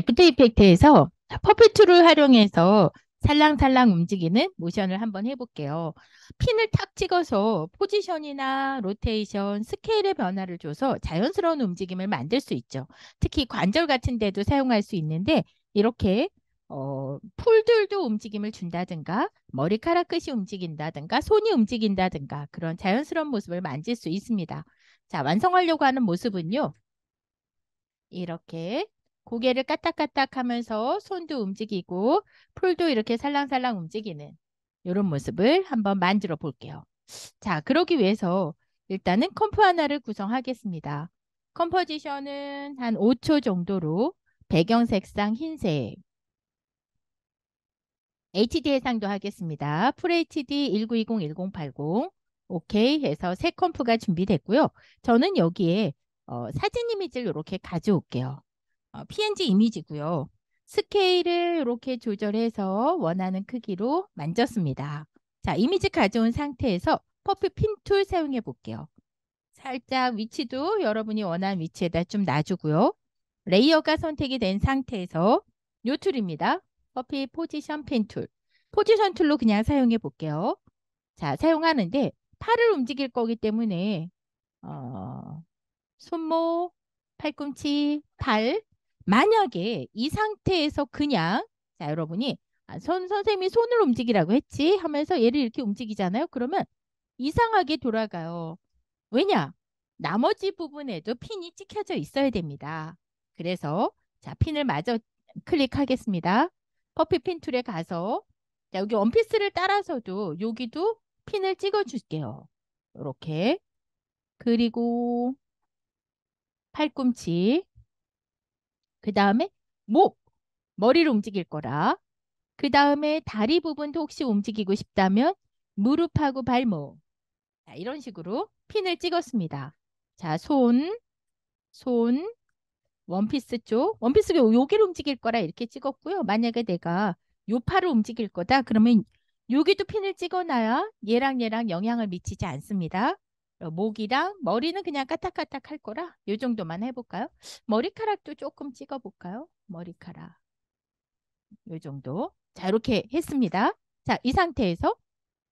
애프터 이펙트에서 퍼펙트를 활용해서 살랑살랑 움직이는 모션을 한번 해볼게요. 핀을 탁 찍어서 포지션이나 로테이션, 스케일의 변화를 줘서 자연스러운 움직임을 만들 수 있죠. 특히 관절 같은 데도 사용할 수 있는데 이렇게 어, 풀들도 움직임을 준다든가 머리카락 끝이 움직인다든가 손이 움직인다든가 그런 자연스러운 모습을 만질 수 있습니다. 자, 완성하려고 하는 모습은요. 이렇게 고개를 까딱까딱 하면서 손도 움직이고 풀도 이렇게 살랑살랑 움직이는 이런 모습을 한번 만들어 볼게요. 자, 그러기 위해서 일단은 컴프 하나를 구성하겠습니다. 컴포지션은 한 5초 정도로 배경 색상 흰색, HD 해상도 하겠습니다. FHD 1920-1080 오케이 해서 새 컴프가 준비됐고요. 저는 여기에 어, 사진 이미지를 이렇게 가져올게요. 어, PNG 이미지고요. 스케일을 이렇게 조절해서 원하는 크기로 만졌습니다. 자, 이미지 가져온 상태에서 퍼프 핀툴 사용해 볼게요. 살짝 위치도 여러분이 원하는 위치에다 좀 놔주고요. 레이어가 선택이 된 상태에서 요 툴입니다. 퍼피 포지션 핀 툴. 포지션 툴로 그냥 사용해 볼게요. 자, 사용하는데 팔을 움직일 거기 때문에 어, 손목, 팔꿈치, 발 만약에 이 상태에서 그냥 자 여러분이 아, 선 선생님이 손을 움직이라고 했지 하면서 얘를 이렇게 움직이잖아요. 그러면 이상하게 돌아가요. 왜냐? 나머지 부분에도 핀이 찍혀져 있어야 됩니다. 그래서 자 핀을 마저 클릭하겠습니다. 퍼피핀 툴에 가서 자, 여기 원피스를 따라서도 여기도 핀을 찍어줄게요. 이렇게 그리고 팔꿈치 그 다음에 목, 머리를 움직일 거라. 그 다음에 다리 부분도 혹시 움직이고 싶다면 무릎하고 발목. 자, 이런 식으로 핀을 찍었습니다. 자, 손, 손, 원피스 쪽. 원피스가 여기를 움직일 거라 이렇게 찍었고요. 만약에 내가 요 팔을 움직일 거다. 그러면 여기도 핀을 찍어놔야 얘랑 얘랑 영향을 미치지 않습니다. 어, 목이랑 머리는 그냥 까딱까딱 할 거라 이 정도만 해볼까요? 머리카락도 조금 찍어볼까요? 머리카락 이 정도 자 이렇게 했습니다. 자 이 상태에서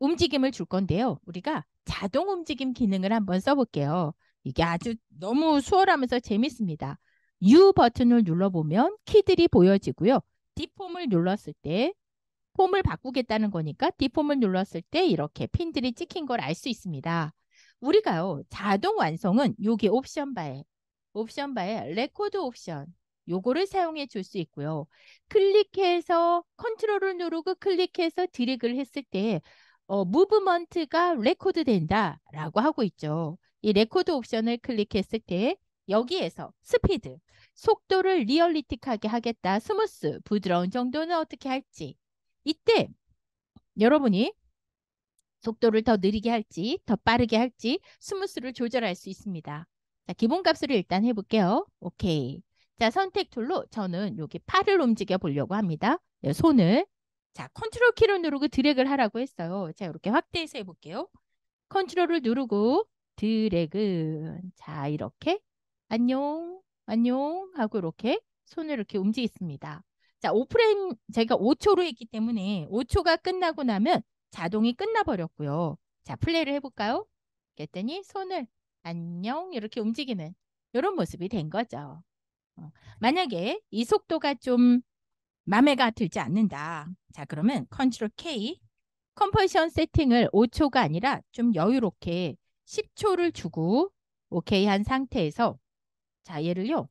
움직임을 줄 건데요. 우리가 자동 움직임 기능을 한번 써볼게요. 이게 아주 너무 수월하면서 재밌습니다. U 버튼을 눌러보면 키들이 보여지고요. D폼을 눌렀을 때 폼을 바꾸겠다는 거니까 D폼을 눌렀을 때 이렇게 핀들이 찍힌 걸 알 수 있습니다. 우리가요 자동 완성은 여기 옵션 바에 옵션 바에 레코드 옵션 요거를 사용해 줄 수 있고요. 클릭해서 컨트롤을 누르고 클릭해서 드래그를 했을 때 어, 무브먼트가 레코드 된다라고 하고 있죠. 이 레코드 옵션을 클릭했을 때 여기에서 스피드, 속도를 리얼리틱하게 하겠다, 스무스, 부드러운 정도는 어떻게 할지 이때 여러분이 속도를 더 느리게 할지 더 빠르게 할지 스무스를 조절할 수 있습니다. 자, 기본값을 일단 해볼게요. 오케이. 자, 선택 툴로 저는 여기 팔을 움직여 보려고 합니다. 네, 손을. 자, 컨트롤 키를 누르고 드래그를 하라고 했어요. 자, 이렇게 확대해서 해볼게요. 컨트롤을 누르고 드래그. 자, 이렇게. 안녕, 안녕 하고 이렇게 손을 이렇게 움직였습니다. 자, 5프레임 제가 5초로 했기 때문에 5초가 끝나고 나면 자동이 끝나버렸고요. 자, 플레이를 해볼까요? 그랬더니 손을 안녕 이렇게 움직이는 이런 모습이 된 거죠. 어, 만약에 이 속도가 좀마음에가 들지 않는다. 자, 그러면 컨트롤 K 컴포지션 세팅을 5초가 아니라 좀 여유롭게 10초를 주고 오케이 한 상태에서 자, 얘를요.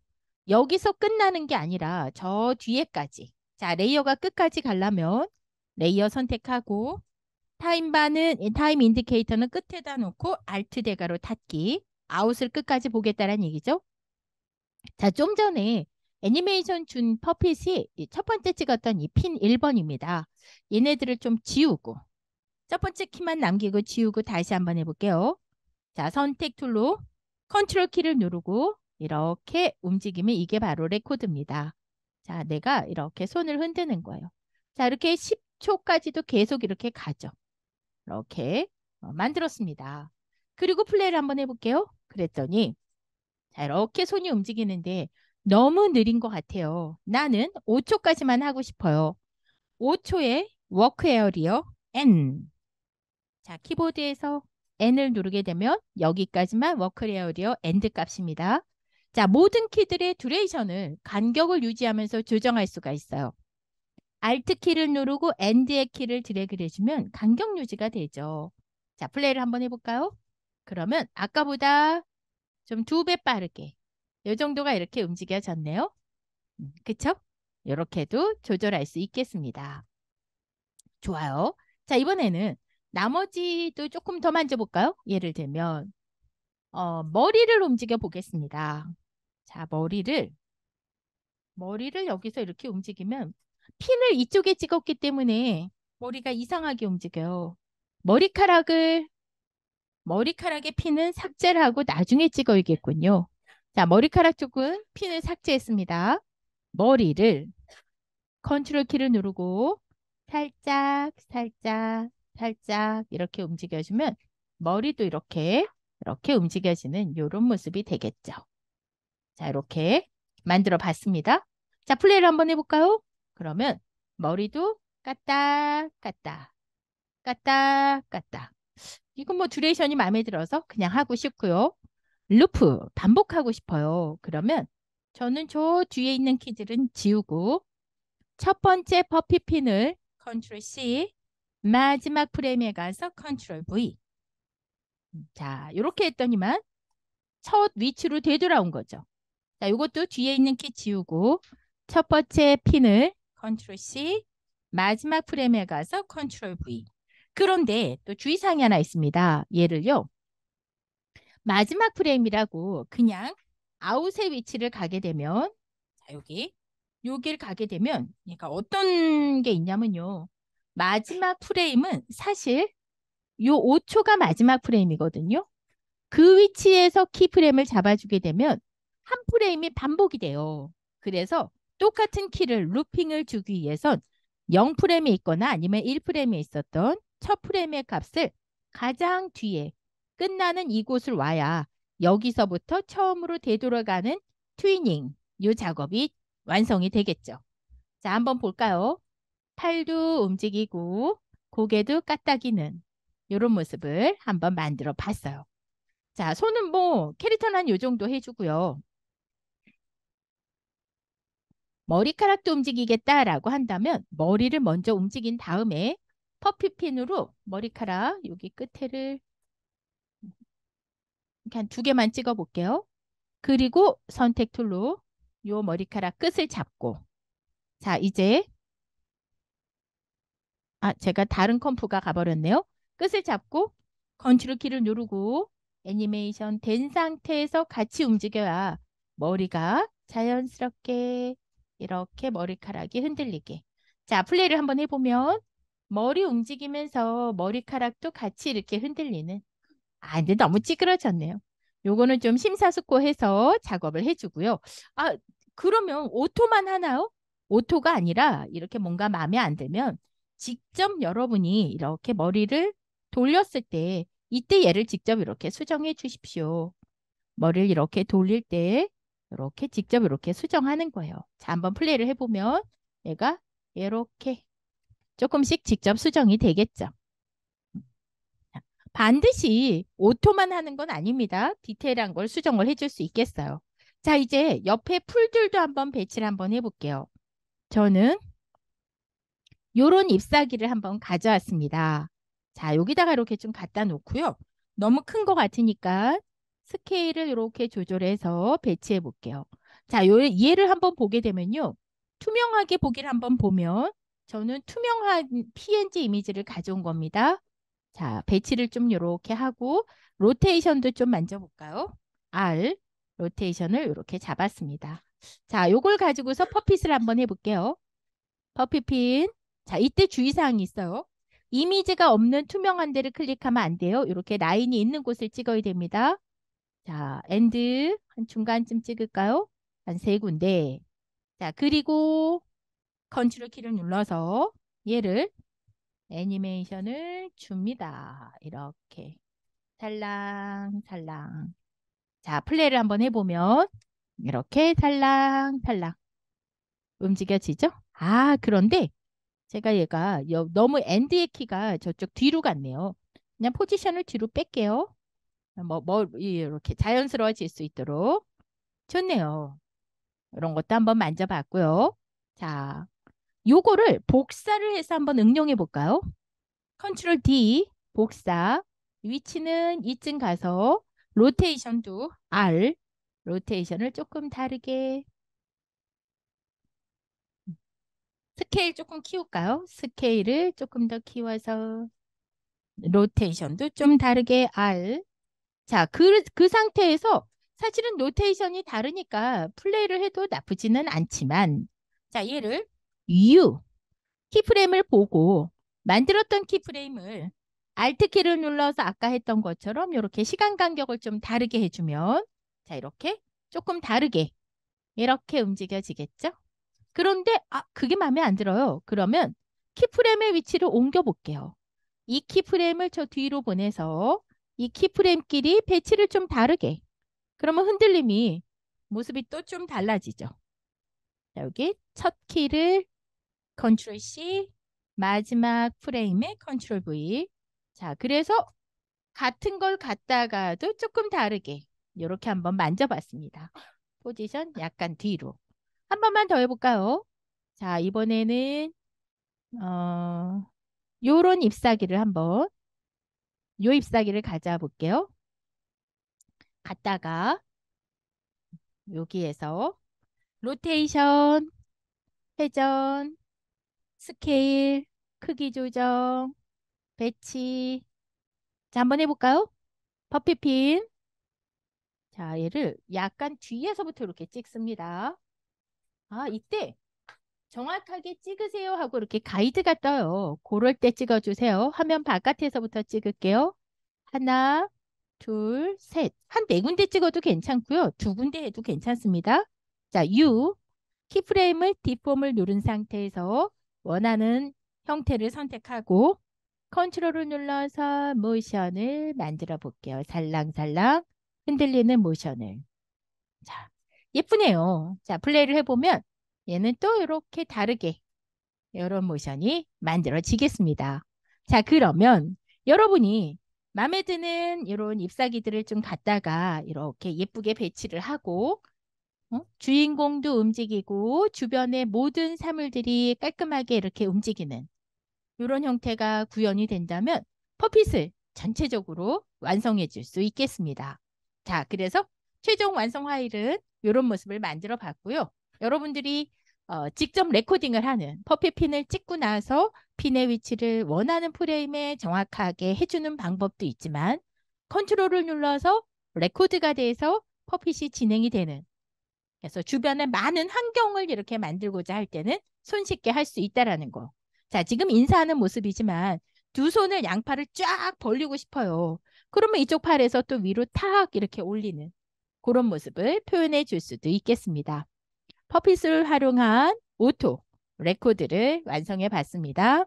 여기서 끝나는 게 아니라 저 뒤에까지 자, 레이어가 끝까지 가려면 레이어 선택하고 타임바는 타임 인디케이터는 끝에다 놓고 알트 대가로 닫기 아웃을 끝까지 보겠다는 얘기죠. 자, 좀 전에 애니메이션 준 퍼핏이 첫 번째 찍었던 이 핀 1번입니다. 얘네들을 좀 지우고 첫 번째 키만 남기고 지우고 다시 한번 해볼게요. 자, 선택 툴로 컨트롤 키를 누르고 이렇게 움직이면 이게 바로 레코드입니다. 자, 내가 이렇게 손을 흔드는 거예요. 자, 이렇게 10초까지도 계속 이렇게 가죠. 이렇게 어, 만들었습니다. 그리고 플레이를 한번 해볼게요. 그랬더니 자, 이렇게 손이 움직이는데 너무 느린 것 같아요. 나는 5초까지만 하고 싶어요. 5초에 워크에어리어 N. 자, 키보드에서 N을 누르게 되면 여기까지만 워크에어리어 엔드 값입니다. 자, 모든 키들의 듀레이션을 간격을 유지하면서 조정할 수가 있어요. Alt 키를 누르고 n d 의 키를 드래그 해주면 간격 유지가 되죠. 자, 플레이를 한번 해볼까요? 그러면 아까보다 좀 두 배 빠르게 이 정도가 이렇게 움직여졌네요. 음, 그쵸? 이렇게도 조절할 수 있겠습니다. 좋아요. 자, 이번에는 나머지도 조금 더 만져볼까요? 예를 들면 어, 머리를 움직여 보겠습니다. 자, 머리를 머리를 여기서 이렇게 움직이면 핀을 이쪽에 찍었기 때문에 머리가 이상하게 움직여요. 머리카락을 머리카락의 핀은 삭제를 하고 나중에 찍어야겠군요. 자, 머리카락 쪽은 핀을 삭제했습니다. 머리를 컨트롤 키를 누르고 살짝 살짝 살짝 이렇게 움직여주면 머리도 이렇게 이렇게 움직여지는 이런 모습이 되겠죠. 자, 이렇게 만들어 봤습니다. 자, 플레이를 한번 해볼까요? 그러면 머리도 까딱 까딱 까딱 까딱 이건 뭐 듀레이션이 마음에 들어서 그냥 하고 싶고요. 루프 반복하고 싶어요. 그러면 저는 저 뒤에 있는 키들은 지우고 첫 번째 퍼피 핀을 컨트롤 C 마지막 프레임에 가서 컨트롤 V 음, 자 이렇게 했더니만 첫 위치로 되돌아온 거죠. 자 이것도 뒤에 있는 키 지우고 첫 번째 핀을 컨트롤 C, 마지막 프레임에 가서 컨트롤 V. 그런데 또 주의사항이 하나 있습니다. 예를요 마지막 프레임이라고 그냥 아웃의 위치를 가게 되면 자 여기 여기를 가게 되면 그러니까 어떤 게 있냐면요. 마지막 프레임은 사실 요 5초가 마지막 프레임이거든요. 그 위치에서 키프레임을 잡아주게 되면 한 프레임이 반복이 돼요. 그래서 똑같은 키를 루핑을 주기 위해선 0프레임에 있거나 아니면 1프레임에 있었던 첫 프레임의 값을 가장 뒤에 끝나는 이곳을 와야 여기서부터 처음으로 되돌아가는 트위닝 이 작업이 완성이 되겠죠. 자, 한번 볼까요? 팔도 움직이고 고개도 까딱이는 이런 모습을 한번 만들어 봤어요. 자, 손은 뭐 캐릭터는 요 정도 해주고요. 머리카락도 움직이겠다라고 한다면 머리를 먼저 움직인 다음에 퍼피핀으로 머리카락 여기 끝에를 이렇게 한 두 개만 찍어 볼게요. 그리고 선택 툴로 이 머리카락 끝을 잡고 자 이제 아 제가 다른 컴프가 가버렸네요. 끝을 잡고 컨트롤 키를 누르고 애니메이션 된 상태에서 같이 움직여야 머리가 자연스럽게 이렇게 머리카락이 흔들리게. 자, 플레이를 한번 해보면 머리 움직이면서 머리카락도 같이 이렇게 흔들리는. 아, 근데 너무 찌그러졌네요. 요거는 좀 심사숙고해서 작업을 해주고요. 아, 그러면 오토만 하나요? 오토가 아니라 이렇게 뭔가 마음에 안 들면 직접 여러분이 이렇게 머리를 돌렸을 때 이때 얘를 직접 이렇게 수정해 주십시오. 머리를 이렇게 돌릴 때 이렇게 직접 이렇게 수정하는 거예요. 자, 한번 플레이를 해보면 얘가 이렇게 조금씩 직접 수정이 되겠죠. 반드시 오토만 하는 건 아닙니다. 디테일한 걸 수정을 해줄 수 있겠어요. 자, 이제 옆에 풀들도 한번 배치를 한번 해볼게요. 저는 요런 잎사귀를 한번 가져왔습니다. 자, 여기다가 이렇게 좀 갖다 놓고요. 너무 큰 것 같으니까 스케일을 이렇게 조절해서 배치해 볼게요. 자, 요 얘를 한번 보게 되면요. 투명하게 보기를 한번 보면 저는 투명한 PNG 이미지를 가져온 겁니다. 자, 배치를 좀 이렇게 하고 로테이션도 좀 만져볼까요? R 로테이션을 이렇게 잡았습니다. 자, 요걸 가지고서 퍼핏을 한번 해볼게요. 퍼핏핀. 자, 이때 주의사항이 있어요. 이미지가 없는 투명한 데를 클릭하면 안 돼요. 이렇게 라인이 있는 곳을 찍어야 됩니다. 자, 엔드 한 중간쯤 찍을까요? 한 세 군데. 자, 그리고 컨트롤 키를 눌러서 얘를 애니메이션을 줍니다. 이렇게 살랑살랑. 자, 플레이를 한번 해보면 이렇게 살랑살랑 움직여지죠? 아, 그런데 제가 얘가 너무 엔드의 키가 저쪽 뒤로 갔네요. 그냥 포지션을 뒤로 뺄게요. 뭐, 뭐, 이렇게 자연스러워질 수 있도록. 좋네요. 이런 것도 한번 만져봤고요. 자, 요거를 복사를 해서 한번 응용해 볼까요? 컨트롤 D, 복사. 위치는 이쯤 가서 로테이션도 R, 로테이션을 조금 다르게 스케일 조금 키울까요? 스케일을 조금 더 키워서 로테이션도 좀 다르게 R 자, 그, 그 상태에서 사실은 노테이션이 다르니까 플레이를 해도 나쁘지는 않지만 자, 얘를 U 키프레임을 보고 만들었던 키프레임을 Alt 키를 눌러서 아까 했던 것처럼 이렇게 시간 간격을 좀 다르게 해주면 자 이렇게 조금 다르게 이렇게 움직여지겠죠? 그런데 아 그게 마음에 안 들어요. 그러면 키프레임의 위치를 옮겨 볼게요. 이 키프레임을 저 뒤로 보내서 이 키프레임끼리 배치를 좀 다르게 그러면 흔들림이 모습이 또 좀 달라지죠. 여기 첫 키를 컨트롤 C 마지막 프레임에 컨트롤 V 자 그래서 같은 걸 갖다가도 조금 다르게 이렇게 한번 만져봤습니다. 포지션 약간 뒤로 한 번만 더 해볼까요? 자 이번에는 어 요런 잎사귀를 한번 요잎사귀를 가져볼게요. 갔다가 여기에서 로테이션, 회전, 스케일, 크기 조정, 배치. 자, 한번 해볼까요? 퍼피핀. 자, 얘를 약간 뒤에서부터 이렇게 찍습니다. 아, 이때 정확하게 찍으세요 하고 이렇게 가이드가 떠요. 그럴 때 찍어주세요. 화면 바깥에서부터 찍을게요. 하나, 둘, 셋. 한 네 군데 찍어도 괜찮고요. 두 군데 해도 괜찮습니다. 자, U. 키프레임을 뒷폼을 누른 상태에서 원하는 형태를 선택하고 컨트롤을 눌러서 모션을 만들어 볼게요. 살랑살랑 흔들리는 모션을. 자, 예쁘네요. 자, 플레이를 해보면 얘는 또 이렇게 다르게 이런 모션이 만들어지겠습니다. 자 그러면 여러분이 마음에 드는 이런 잎사귀들을 좀 갖다가 이렇게 예쁘게 배치를 하고 어? 주인공도 움직이고 주변의 모든 사물들이 깔끔하게 이렇게 움직이는 이런 형태가 구현이 된다면 퍼핏을 전체적으로 완성해 줄 수 있겠습니다. 자, 그래서 최종 완성 화일은 이런 모습을 만들어 봤고요. 여러분들이 어, 직접 레코딩을 하는 퍼피핀을 찍고 나서 핀의 위치를 원하는 프레임에 정확하게 해주는 방법도 있지만 컨트롤을 눌러서 레코드가 돼서 퍼핏이 진행이 되는 그래서 주변에 많은 환경을 이렇게 만들고자 할 때는 손쉽게 할 수 있다라는 거. 자, 지금 인사하는 모습이지만 두 손을 양팔을 쫙 벌리고 싶어요. 그러면 이쪽 팔에서 또 위로 탁 이렇게 올리는 그런 모습을 표현해 줄 수도 있겠습니다. 퍼핏을 활용한 오토 레코드를 완성해 봤습니다.